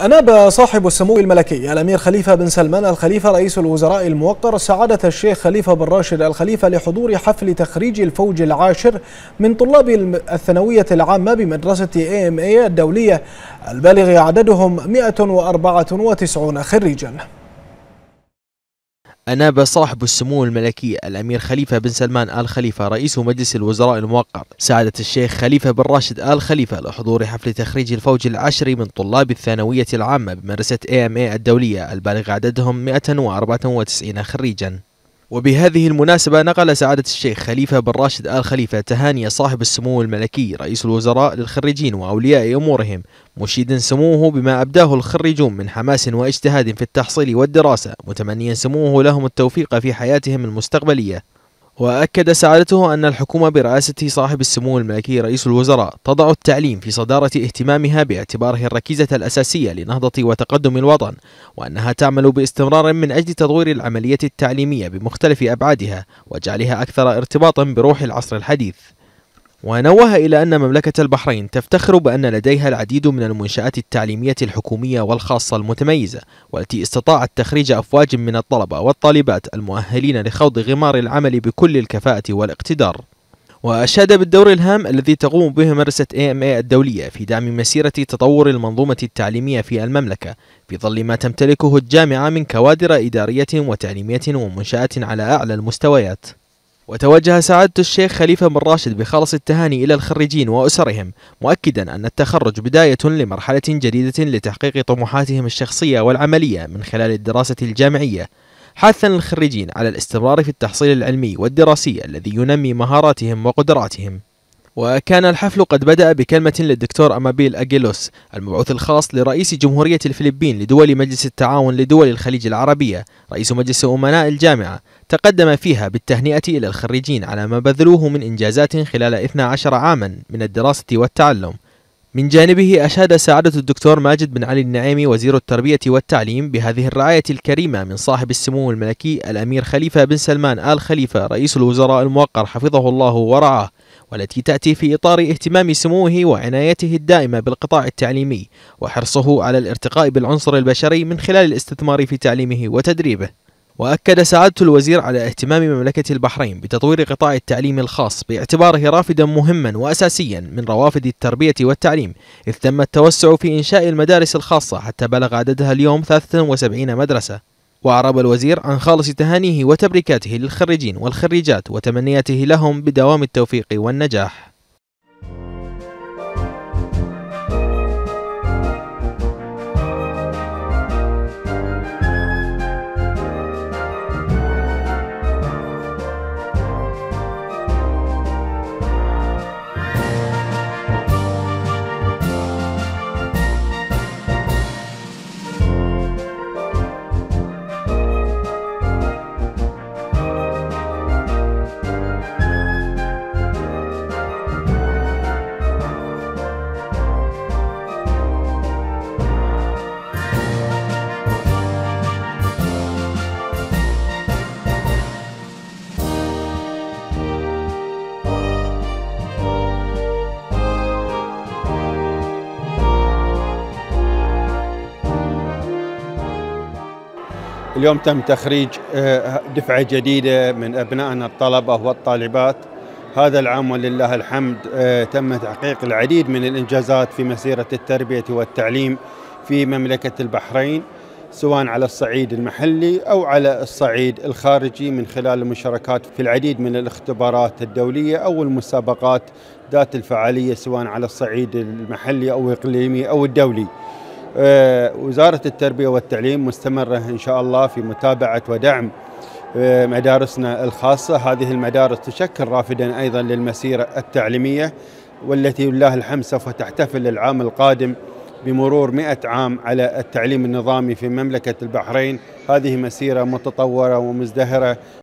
أناب صاحب السمو الملكي الأمير خليفة بن سلمان الخليفة رئيس الوزراء الموقر سعادة الشيخ خليفة بن راشد الخليفة لحضور حفل تخريج الفوج العاشر من طلاب الثانوية العامة بمدرسة AMA الدولية البالغ عددهم 194 خريجاً أناب صاحب السمو الملكي الأمير خليفة بن سلمان آل خليفة رئيس مجلس الوزراء الموقر سعادة الشيخ خليفة بن راشد آل خليفة لحضور حفل تخريج الفوج العشري من طلاب الثانوية العامة بمدرسة AMA الدولية البالغ عددهم 194 خريجاً وبهذه المناسبة نقل سعادة الشيخ خليفة بن راشد آل خليفة تهاني صاحب السمو الملكي رئيس الوزراء للخريجين وأولياء أمورهم مشيدا سموه بما أبداه الخريجون من حماس واجتهاد في التحصيل والدراسة متمنيا سموه لهم التوفيق في حياتهم المستقبلية وأكد سعادته أن الحكومة برئاسة صاحب السمو الملكي رئيس الوزراء تضع التعليم في صدارة اهتمامها باعتباره الركيزة الأساسية لنهضة وتقدم الوطن وأنها تعمل باستمرار من أجل تطوير العملية التعليمية بمختلف أبعادها وجعلها أكثر ارتباطا بروح العصر الحديث ونوه إلى أن مملكة البحرين تفتخر بأن لديها العديد من المنشآت التعليمية الحكومية والخاصة المتميزة والتي استطاعت تخريج أفواج من الطلبة والطالبات المؤهلين لخوض غمار العمل بكل الكفاءة والاقتدار وأشاد بالدور الهام الذي تقوم به مدرسة AMA الدولية في دعم مسيرة تطور المنظومة التعليمية في المملكة في ظل ما تمتلكه الجامعة من كوادر إدارية وتعليمية ومنشآت على أعلى المستويات وتوجه سعادة الشيخ خليفة بن راشد بخالص التهاني إلى الخريجين وأسرهم مؤكدا أن التخرج بداية لمرحلة جديدة لتحقيق طموحاتهم الشخصية والعملية من خلال الدراسة الجامعية حثا الخريجين على الاستمرار في التحصيل العلمي والدراسي الذي ينمي مهاراتهم وقدراتهم وكان الحفل قد بدأ بكلمة للدكتور أمابيل أجيلوس المبعوث الخاص لرئيس جمهورية الفلبين لدول مجلس التعاون لدول الخليج العربية رئيس مجلس أمناء الجامعة تقدم فيها بالتهنئة إلى الخريجين على ما بذلوه من إنجازات خلال 12 عاما من الدراسة والتعلم من جانبه أشاد سعادة الدكتور ماجد بن علي النعيمي وزير التربية والتعليم بهذه الرعاية الكريمة من صاحب السمو الملكي الأمير خليفة بن سلمان آل خليفة رئيس الوزراء الموقر حفظه الله ورعاه والتي تأتي في إطار اهتمام سموه وعنايته الدائمة بالقطاع التعليمي وحرصه على الارتقاء بالعنصر البشري من خلال الاستثمار في تعليمه وتدريبه وأكد سعادة الوزير على اهتمام مملكة البحرين بتطوير قطاع التعليم الخاص باعتباره رافدا مهما وأساسيا من روافد التربية والتعليم إذ تم التوسع في إنشاء المدارس الخاصة حتى بلغ عددها اليوم 73 مدرسة وأعرب الوزير عن خالص تهانيه وتبريكاته للخريجين والخريجات وتمنياته لهم بدوام التوفيق والنجاح اليوم تم تخريج آه، دفعة جديدة من أبنائنا الطلبة والطالبات هذا العام ولله الحمد آه، تم تحقيق العديد من الإنجازات في مسيرة التربية والتعليم في مملكة البحرين سواء على الصعيد المحلي أو على الصعيد الخارجي من خلال المشاركات في العديد من الاختبارات الدولية أو المسابقات ذات الفعالية سواء على الصعيد المحلي أو الإقليمي أو الدولي آه، وزارة التربية والتعليم مستمرة إن شاء الله في متابعة ودعم آه، مدارسنا الخاصة هذه المدارس تشكل رافدا أيضا للمسيرة التعليمية والتي لله الحمد سوف تحتفل العام القادم بمرور مئة عام على التعليم النظامي في مملكة البحرين هذه مسيرة متطورة ومزدهرة